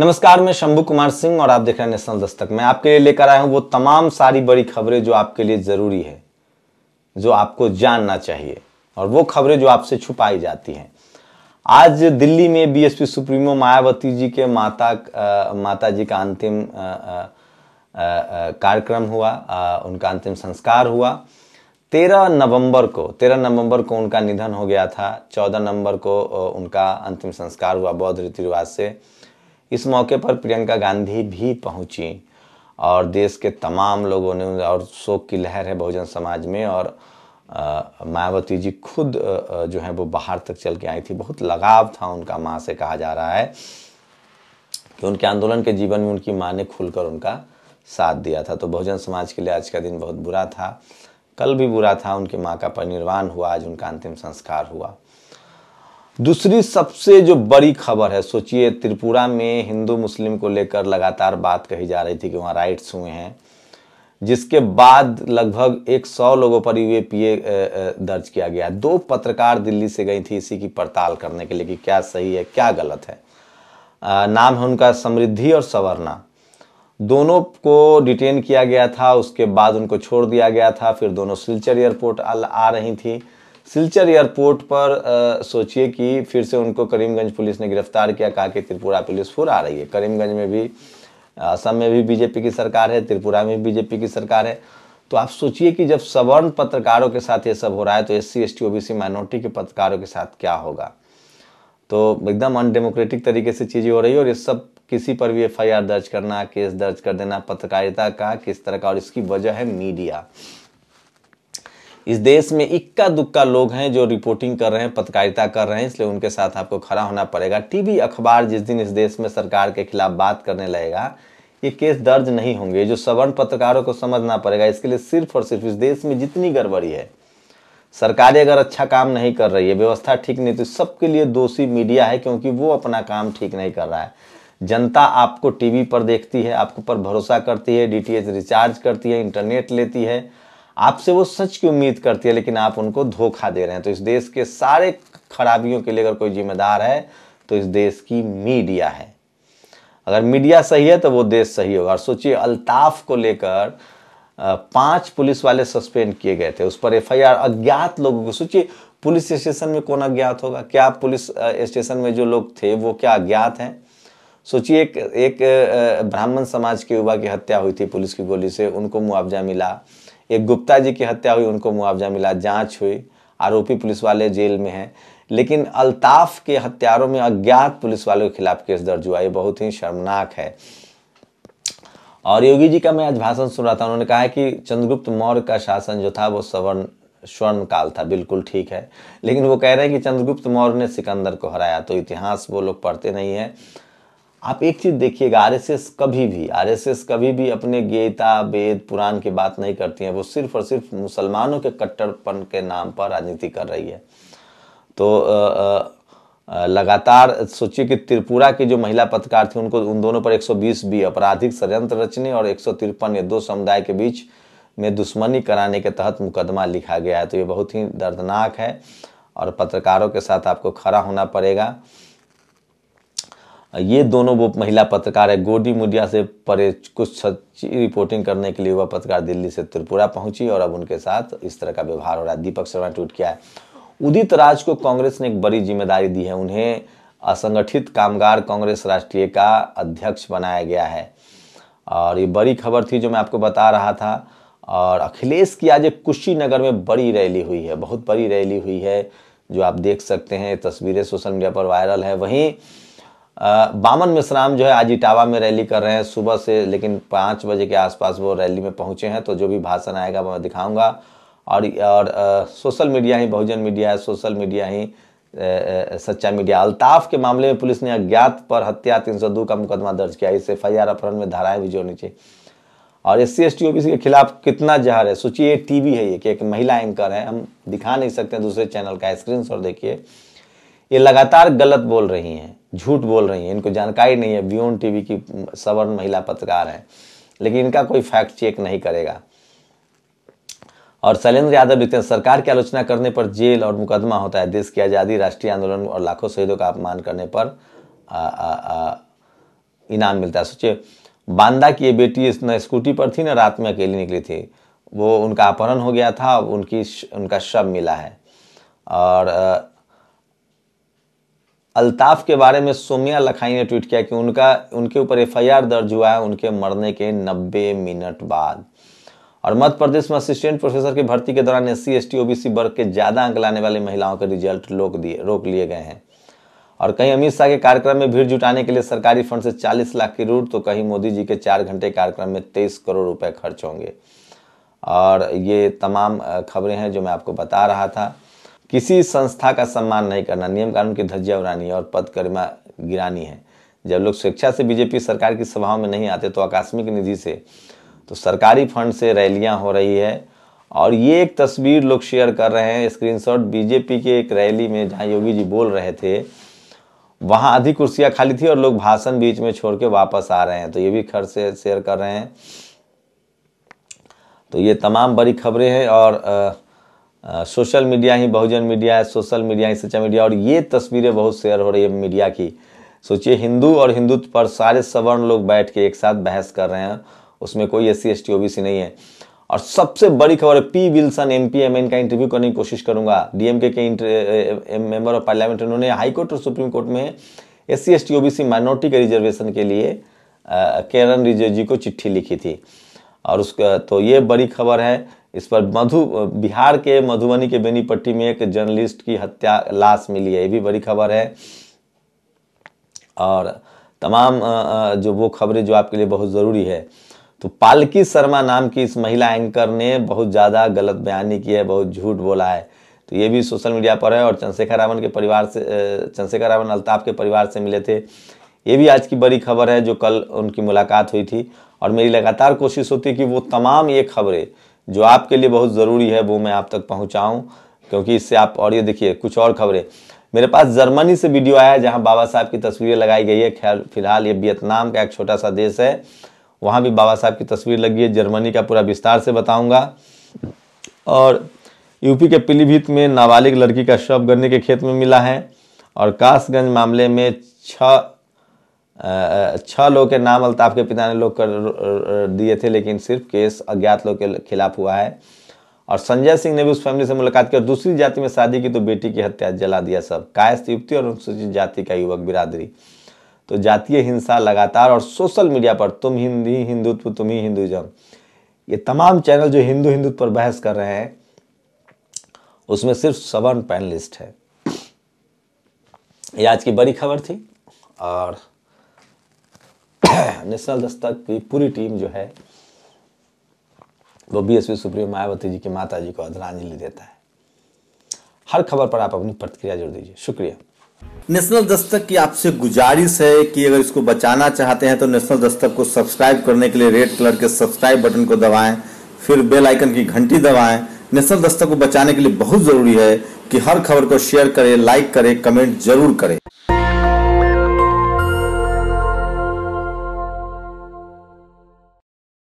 नमस्कार मैं शंभु कुमार सिंह और आप देख रहे हैं नेशनल दस्तक मैं आपके लिए लेकर आया हूं वो तमाम सारी बड़ी खबरें जो आपके लिए ज़रूरी है जो आपको जानना चाहिए और वो खबरें जो आपसे छुपाई जाती हैं आज दिल्ली में बीएसपी सुप्रीमो मायावती जी के माता आ, माता जी का अंतिम कार्यक्रम हुआ आ, उनका अंतिम संस्कार हुआ तेरह नवंबर को तेरह नवंबर को उनका निधन हो गया था चौदह नवंबर को उनका अंतिम संस्कार हुआ बौद्ध रीति रिवाज से इस मौके पर प्रियंका गांधी भी पहुंची और देश के तमाम लोगों ने और शोक की लहर है बहुजन समाज में और मायावती जी खुद जो है वो बाहर तक चल के आई थी बहुत लगाव था उनका माँ से कहा जा रहा है कि उनके आंदोलन के जीवन में उनकी माँ ने खुलकर उनका साथ दिया था तो बहुजन समाज के लिए आज का दिन बहुत बुरा था कल भी बुरा था उनके माँ का परिनिर्वाण हुआ आज उनका अंतिम संस्कार हुआ दूसरी सबसे जो बड़ी खबर है सोचिए त्रिपुरा में हिंदू मुस्लिम को लेकर लगातार बात कही जा रही थी कि वहाँ राइट्स हुए हैं जिसके बाद लगभग 100 लोगों पर ए दर्ज किया गया दो पत्रकार दिल्ली से गई थी इसी की पड़ताल करने के लिए कि क्या सही है क्या गलत है नाम है उनका समृद्धि और सवरना दोनों को डिटेन किया गया था उसके बाद उनको छोड़ दिया गया था फिर दोनों सिलचर एयरपोर्ट आ रही थी सिलचर एयरपोर्ट पर सोचिए कि फिर से उनको करीमगंज पुलिस ने गिरफ्तार किया कहा कि त्रिपुरा पुलिस फुर आ रही है करीमगंज में भी असम में भी बीजेपी की सरकार है त्रिपुरा में भी बीजेपी की सरकार है तो आप सोचिए कि जब सवर्ण पत्रकारों के साथ ये सब हो रहा है तो S C S T O B C minority के पत्रकारों के साथ क्या होगा तो एकदम अनडेमोक्रेटिक तरीके से चीज़ें हो रही है और ये सब किसी पर भी एफ आई आर दर्ज करना केस दर्ज कर देना पत्रकारिता का किस तरह का और इसकी वजह है मीडिया इस देश में इक्का दुक्का लोग हैं जो रिपोर्टिंग कर रहे हैं पत्रकारिता कर रहे हैं इसलिए उनके साथ आपको खड़ा होना पड़ेगा टीवी अखबार जिस दिन इस देश में सरकार के खिलाफ बात करने लगेगा ये केस दर्ज नहीं होंगे जो सवर्ण पत्रकारों को समझना पड़ेगा इसके लिए सिर्फ और सिर्फ इस देश में जितनी गड़बड़ी है सरकारें अगर अच्छा काम नहीं कर रही है व्यवस्था ठीक नहीं तो सबके लिए दोषी मीडिया है क्योंकि वो अपना काम ठीक नहीं कर रहा है जनता आपको टीवी पर देखती है आपको ऊपर भरोसा करती है डीटीएच रिचार्ज करती है इंटरनेट लेती है आपसे वो सच की उम्मीद करती है लेकिन आप उनको धोखा दे रहे हैं तो इस देश के सारे खराबियों के लिए अगर कोई जिम्मेदार है तो इस देश की मीडिया है अगर मीडिया सही है तो वो देश सही होगा और सोचिए अल्ताफ को लेकर पांच पुलिस वाले सस्पेंड किए गए थे उस पर एफआईआर अज्ञात लोगों को सोचिए पुलिस स्टेशन में कौन अज्ञात होगा क्या पुलिस स्टेशन में जो लोग थे वो क्या अज्ञात हैं सोचिए एक एक ब्राह्मण समाज के युवा की हत्या हुई थी पुलिस की गोली से उनको मुआवजा मिला एक गुप्ता जी की हत्या हुई उनको मुआवजा मिला जांच हुई आरोपी पुलिस वाले जेल में हैं लेकिन अल्ताफ के हत्यारों में अज्ञात पुलिस वालों के खिलाफ केस दर्ज हुआ ये बहुत ही शर्मनाक है और योगी जी का मैं आज भाषण सुन रहा था उन्होंने कहा है कि चंद्रगुप्त मौर्य का शासन जो था वो सवर्ण स्वर्ण काल था बिल्कुल ठीक है लेकिन वो कह रहे हैं कि चंद्रगुप्त मौर्य ने सिकंदर को हराया तो इतिहास वो लोग पढ़ते नहीं हैं आप एक चीज़ देखिएगा आरएसएस कभी भी आरएसएस कभी भी अपने गीता वेद पुराण की बात नहीं करती है वो सिर्फ और सिर्फ मुसलमानों के कट्टरपन के नाम पर राजनीति कर रही है तो आ, आ, लगातार सोचिए कि त्रिपुरा की जो महिला पत्रकार थी उनको उन दोनों पर 120 बी आपराधिक षडयंत्र रचने और एक ये दो समुदाय के बीच में दुश्मनी कराने के तहत मुकदमा लिखा गया है तो ये बहुत ही दर्दनाक है और पत्रकारों के साथ आपको खड़ा होना पड़ेगा ये दोनों वो महिला पत्रकार है गोडी मीडिया से परे कुछ सच्ची रिपोर्टिंग करने के लिए वह पत्रकार दिल्ली से त्रिपुरा पहुंची और अब उनके साथ इस तरह का व्यवहार हो रहा है दीपक शर्मा ट्वीट किया है उदित राज को कांग्रेस ने एक बड़ी जिम्मेदारी दी है उन्हें असंगठित कामगार कांग्रेस राष्ट्रीय का अध्यक्ष बनाया गया है और ये बड़ी खबर थी जो मैं आपको बता रहा था और अखिलेश की आज एक कुशीनगर में बड़ी रैली हुई है बहुत बड़ी रैली हुई है जो आप देख सकते हैं तस्वीरें सोशल मीडिया पर वायरल है वहीं बामन मिश्राम जो है आज इटावा में रैली कर रहे हैं सुबह से लेकिन पाँच बजे के आसपास वो रैली में पहुंचे हैं तो जो भी भाषण आएगा मैं दिखाऊंगा और और सोशल मीडिया ही बहुजन मीडिया है सोशल मीडिया ही सच्चा मीडिया अल्ताफ के मामले में पुलिस ने अज्ञात पर हत्या 302 का मुकदमा दर्ज किया इस एफ आई आर अपहरण में धाराएं भी जोड़नी चाहिए और S C S T OBC के खिलाफ कितना जहर है सोचिए टीवी है ये कि एक महिला एंकर है हम दिखा नहीं सकते दूसरे चैनल का स्क्रीन देखिए ये लगातार गलत बोल रही हैं झूठ बोल रही हैं इनको जानकारी नहीं है बियॉन्ड टीवी की सवर्ण महिला पत्रकार हैं लेकिन इनका कोई फैक्ट चेक नहीं करेगा और शैलेंद्र यादव लिखते हैं सरकार की आलोचना करने पर जेल और मुकदमा होता है देश की आज़ादी राष्ट्रीय आंदोलन और लाखों शहीदों का अपमान करने पर इनाम मिलता है सोचिए बांदा की ये बेटी न स्कूटी पर थी ना रात में अकेली निकली थी वो उनका अपहरण हो गया था उनकी उनका शव मिला है और अल्ताफ के बारे में सोमिया लखाई ने ट्वीट किया कि उनका उनके ऊपर एफआईआर दर्ज हुआ है उनके मरने के 90 मिनट बाद और मध्य प्रदेश में असिस्टेंट प्रोफेसर की भर्ती के दौरान S C S T OBC वर्ग के ज़्यादा अंक लाने वाली महिलाओं के रिजल्ट रोक दिए रोक लिए गए हैं और कहीं अमित शाह के कार्यक्रम में भीड़ जुटाने के लिए सरकारी फंड से 40 लाख की रूट तो कहीं मोदी जी के चार घंटे कार्यक्रम में तेईस करोड़ रुपए खर्च होंगे और ये तमाम खबरें हैं जो मैं आपको बता रहा था किसी संस्था का सम्मान नहीं करना नियम कानून की धज्जिया उड़ानी और पद गरिमा गिरानी है जब लोग स्वेच्छा से बीजेपी सरकार की सभाओं में नहीं आते तो आकस्मिक निधि से तो सरकारी फंड से रैलियां हो रही है और ये एक तस्वीर लोग शेयर कर रहे हैं स्क्रीनशॉट बीजेपी के एक रैली में जहाँ योगी जी बोल रहे थे वहाँ आधी कुर्सियाँ खाली थी और लोग भाषण बीच में छोड़ के वापस आ रहे हैं तो ये भी खर्च से शेयर कर रहे हैं तो ये तमाम बड़ी खबरें हैं और आ, सोशल मीडिया ही बहुजन मीडिया है सोशल मीडिया ही सच्चा मीडिया और ये तस्वीरें बहुत शेयर हो रही है मीडिया की सोचिए हिंदू और हिंदुत्व पर सारे सवर्ण लोग बैठ के एक साथ बहस कर रहे हैं उसमें कोई एस सी एस नहीं है और सबसे बड़ी खबर है P Wilson M P M इनका इंटरव्यू करने की कोशिश करूंगा डीएमके के मेंबर ऑफ पार्लियामेंट उन्होंने हाईकोर्ट और सुप्रीम कोर्ट में S C S T OBC minority के रिजर्वेशन के लिए केरन रिजिजू को चिट्ठी लिखी थी और उसका तो ये बड़ी खबर है इस पर मधु बिहार के मधुबनी के बेनीपट्टी में एक जर्नलिस्ट की हत्या लाश मिली है ये भी बड़ी खबर है और तमाम जो वो खबरें जो आपके लिए बहुत ज़रूरी है तो पालकी शर्मा नाम की इस महिला एंकर ने बहुत ज़्यादा गलत बयानी की है बहुत झूठ बोला है तो ये भी सोशल मीडिया पर है और चंद्रशेखर रावण के परिवार से चंद्रशेखर रावण अल्ताफ के परिवार से मिले थे ये भी आज की बड़ी खबर है जो कल उनकी मुलाकात हुई थी और मेरी लगातार कोशिश होती है कि वो तमाम ये खबरें जो आपके लिए बहुत ज़रूरी है वो मैं आप तक पहुँचाऊँ क्योंकि इससे आप और ये देखिए कुछ और खबरें मेरे पास जर्मनी से वीडियो आया है जहाँ बाबा साहब की तस्वीरें लगाई गई है खैर फिलहाल ये वियतनाम का एक छोटा सा देश है वहाँ भी बाबा साहब की तस्वीर लगी है जर्मनी का पूरा विस्तार से बताऊँगा और यूपी के पीलीभीत में नाबालिग लड़की का शव गन्ने के खेत में मिला है और कासगंज मामले में छः छः अच्छा लोग के नाम अल्ताफ के पिता ने लोग कर दिए थे लेकिन सिर्फ केस अज्ञात लोग के खिलाफ हुआ है और संजय सिंह ने भी उस फैमिली से मुलाकात की और दूसरी जाति में शादी की तो बेटी की हत्या जला दिया सब कायस्थ युक्ति और अनुसूचित जाति का युवक बिरादरी तो जातीय हिंसा लगातार और सोशल मीडिया पर तुम हिंदी हिंदुत्व तुम ही हिंदुजम ये तमाम चैनल जो हिंदू हिंदुत्व पर बहस कर रहे हैं उसमें सिर्फ सवर्ण पैनलिस्ट है ये आज की बड़ी खबर थी और नेशनल दस्तक की पूरी टीम जो है वो बीएसपी सुप्रीमो मायावती जी की माता जी को आदरांजलि देता है हर खबर पर आप अपनी प्रतिक्रिया जोड़ दीजिए शुक्रिया नेशनल दस्तक की आपसे गुजारिश है कि अगर इसको बचाना चाहते हैं तो नेशनल दस्तक को सब्सक्राइब करने के लिए रेड कलर के सब्सक्राइब बटन को दबाएं फिर बेल आइकन की घंटी दबाएं नेशनल दस्तक को बचाने के लिए बहुत जरूरी है कि हर खबर को शेयर करें लाइक करें कमेंट जरूर करें